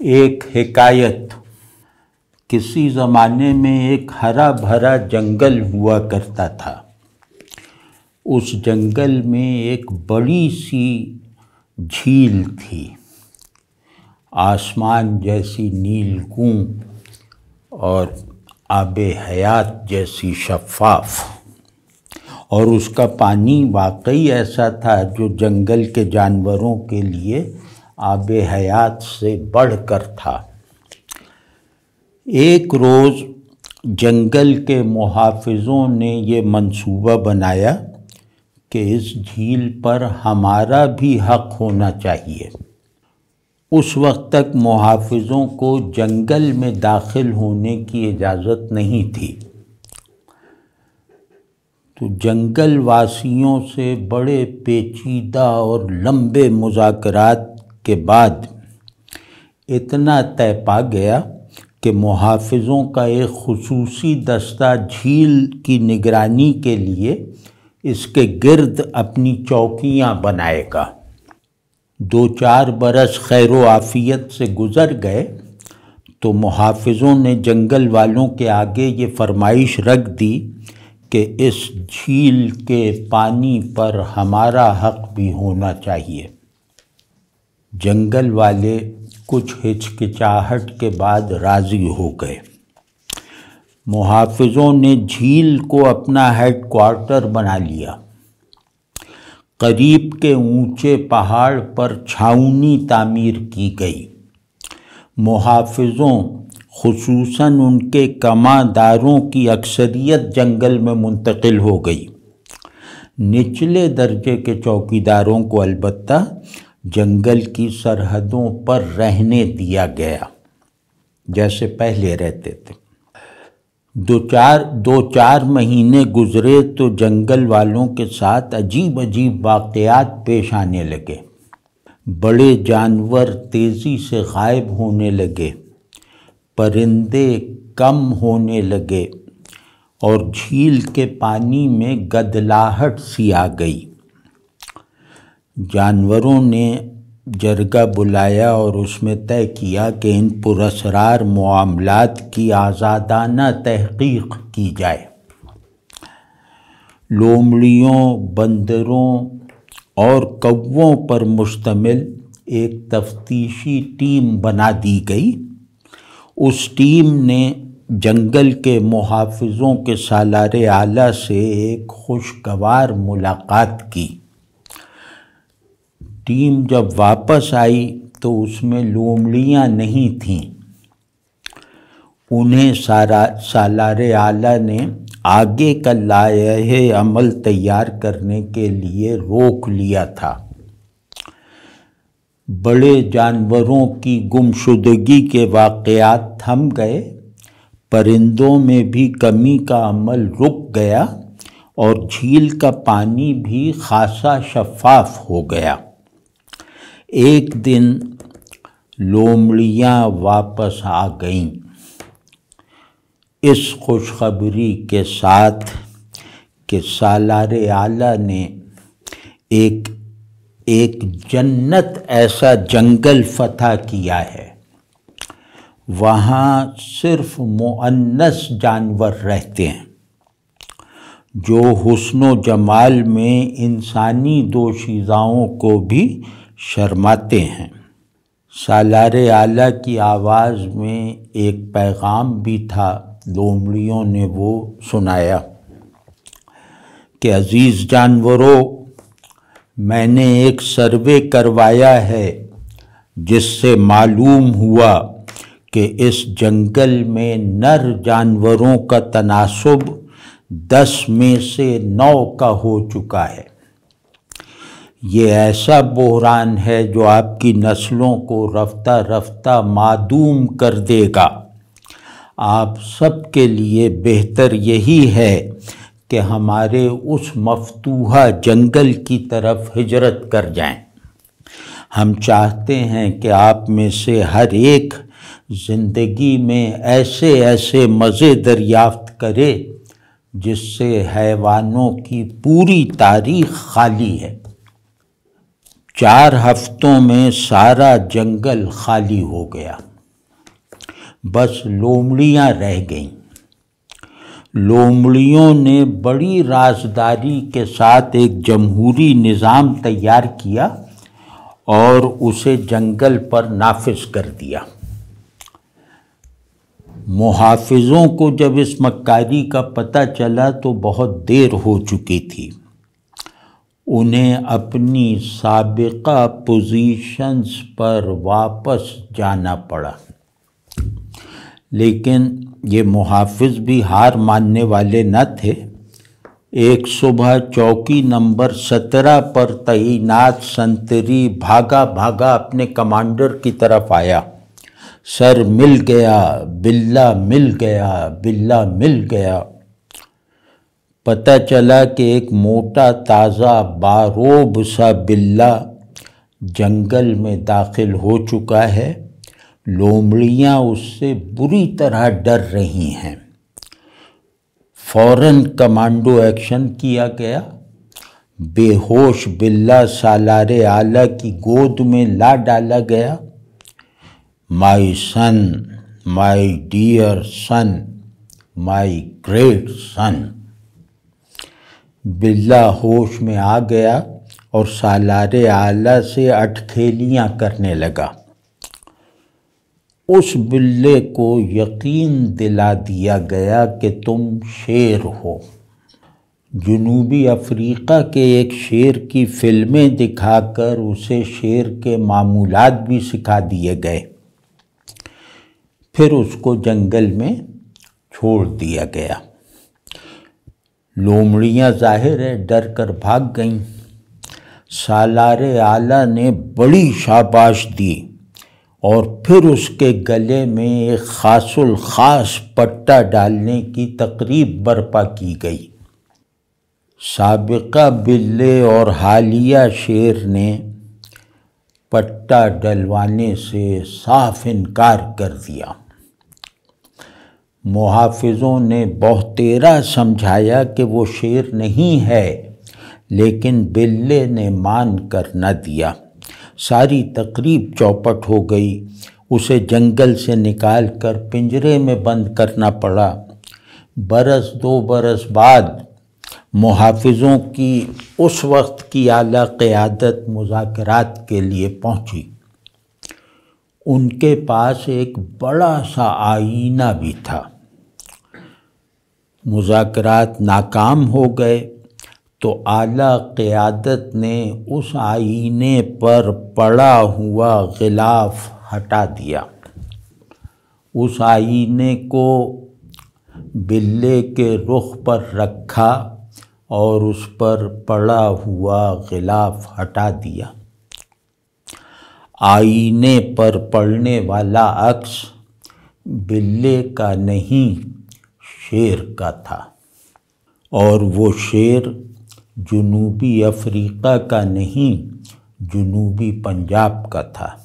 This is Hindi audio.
एक हिकायत किसी ज़माने में एक हरा भरा जंगल हुआ करता था उस जंगल में एक बड़ी सी झील थी आसमान जैसी नीलकूं और आब हयात जैसी शफाफ़ और उसका पानी वाकई ऐसा था जो जंगल के जानवरों के लिए आब हयात से बढ़कर था एक रोज़ जंगल के मुहाफिजों ने ये मंसूबा बनाया कि इस झील पर हमारा भी हक होना चाहिए उस वक्त तक मुहाफिजों को जंगल में दाखिल होने की इजाज़त नहीं थी तो जंगल वासियों से बड़े पेचीदा और लंबे मुजाकरात के बाद इतना तय पा गया कि मुहाफ़ों का एक खसूसी दस्ता झील की निगरानी के लिए इसके गर्द अपनी चौकियां बनाएगा दो चार बरस खैर आफियत से गुज़र गए तो मुहाफ़ों ने जंगल वालों के आगे ये फरमाइश रख दी कि इस झील के पानी पर हमारा हक भी होना चाहिए जंगल वाले कुछ हिचकिचाहट के बाद राज़ी हो गए मुहाफ़ों ने झील को अपना हेड क्वार्टर बना लिया करीब के ऊंचे पहाड़ पर छावनी तामीर की गई मुहाफ़ों खूस उनके कमादारों की अक्सरियत जंगल में मुंतकिल हो गई निचले दर्जे के चौकीदारों को अलबत्ता जंगल की सरहदों पर रहने दिया गया जैसे पहले रहते थे दो चार दो चार महीने गुजरे तो जंगल वालों के साथ अजीब अजीब वाक़ात पेश आने लगे बड़े जानवर तेज़ी से गायब होने लगे परिंदे कम होने लगे और झील के पानी में गदलाहट सी आ गई जानवरों ने जरगा बुलाया और उसमें तय किया कि इन पुरसरार मामलात की आज़ादाना तहकीक की जाए लोमड़ियों बंदरों और कौवों पर मुश्तमिल एक तफ्तीशी टीम बना दी गई उस टीम ने जंगल के मुहाफ़ों के सालार आला से एक खुशगवार मुलाकात की टीम जब वापस आई तो उसमें लोमड़ियाँ नहीं थीं उन्हें सारा सालार आला ने आगे का लाए अमल तैयार करने के लिए रोक लिया था बड़े जानवरों की गुमशुदगी के वाक़ात थम गए परिंदों में भी कमी का अमल रुक गया और झील का पानी भी खासा शफाफ हो गया एक दिन लोमड़ियाँ वापस आ गईं इस खुशखबरी के साथ कि सालार आला ने एक एक जन्नत ऐसा जंगल फतह किया है वहाँ सिर्फ मुअन्नस जानवर रहते हैं जो हसन जमाल में इंसानी दोशीज़ाओं को भी शर्माते हैं सालार आला की आवाज़ में एक पैगाम भी था लोमड़ियों ने वो सुनाया कि अज़ीज़ जानवरों मैंने एक सर्वे करवाया है जिससे मालूम हुआ कि इस जंगल में नर जानवरों का तनासब दस में से नौ का हो चुका है ये ऐसा बहरान है जो आपकी नस्लों को रफ्ता रफ्ता मादूम कर देगा आप सबके लिए बेहतर यही है कि हमारे उस मफतूहा जंगल की तरफ हिजरत कर जाएं। हम चाहते हैं कि आप में से हर एक ज़िंदगी में ऐसे ऐसे मज़े दरियाफ्त करे जिससे हैवानों की पूरी तारीख खाली है चार हफ्तों में सारा जंगल खाली हो गया बस लोमड़ियाँ रह गईं लोमड़ियों ने बड़ी राजदारी के साथ एक जमहूरी निज़ाम तैयार किया और उसे जंगल पर नाफिज कर दिया मुहाफिजों को जब इस मक्कारी का पता चला तो बहुत देर हो चुकी थी उन्हें अपनी सबका पोजीशंस पर वापस जाना पड़ा लेकिन ये मुहाफ़ भी हार मानने वाले न थे एक सुबह चौकी नंबर सत्रह पर तैनात संतरी भागा भागा अपने कमांडर की तरफ आया सर मिल गया बिल्ला मिल गया बिल्ला मिल गया पता चला कि एक मोटा ताज़ा बारोब सा बिल्ला जंगल में दाखिल हो चुका है लोमड़ियाँ उससे बुरी तरह डर रही हैं फौरन कमांडो एक्शन किया गया बेहोश बिल्ला सालार आला की गोद में ला डाला गया माई सन my dear sun my great सन बिल्ला होश में आ गया और सालार आला से अटखेलियाँ करने लगा उस बिल्ले को यकीन दिला दिया गया कि तुम शेर हो जनूबी अफ्रीका के एक शेर की फिल्में दिखाकर उसे शेर के मामूलात भी सिखा दिए गए फिर उसको जंगल में छोड़ दिया गया लोमड़ियाँ जाहिर है डर कर भाग गईं सालार आला ने बड़ी शाबाश दी और फिर उसके गले में एक खासुल खास पट्टा डालने की तकरीब बर्पा की गई सबका बिल्ले और हालिया शेर ने पट्टा डलवाने से साफ इनकार कर दिया मुहाफिज़ों ने तेरा समझाया कि वो शेर नहीं है लेकिन बिल्ले ने मान कर न दिया सारी तकरीब चौपट हो गई उसे जंगल से निकाल कर पिंजरे में बंद करना पड़ा बरस दो बरस बाद मुहाफिज़ों की उस वक्त की आला क़्यादत मुजाकरात के लिए पहुंची उनके पास एक बड़ा सा आईना भी था मुजाकर नाकाम हो गए तो आला क़्यादत ने उस आईने पर पड़ा हुआ गिलाफ हटा दिया उस आईने को बिल्ले के रुख पर रखा और उस पर पड़ा हुआ गिलाफ हटा दिया आईने पर पड़ने वाला अक्स बिल्ले का नहीं शेर का था और वो शेर जुनूबी अफ्रीका का नहीं जुनूबी पंजाब का था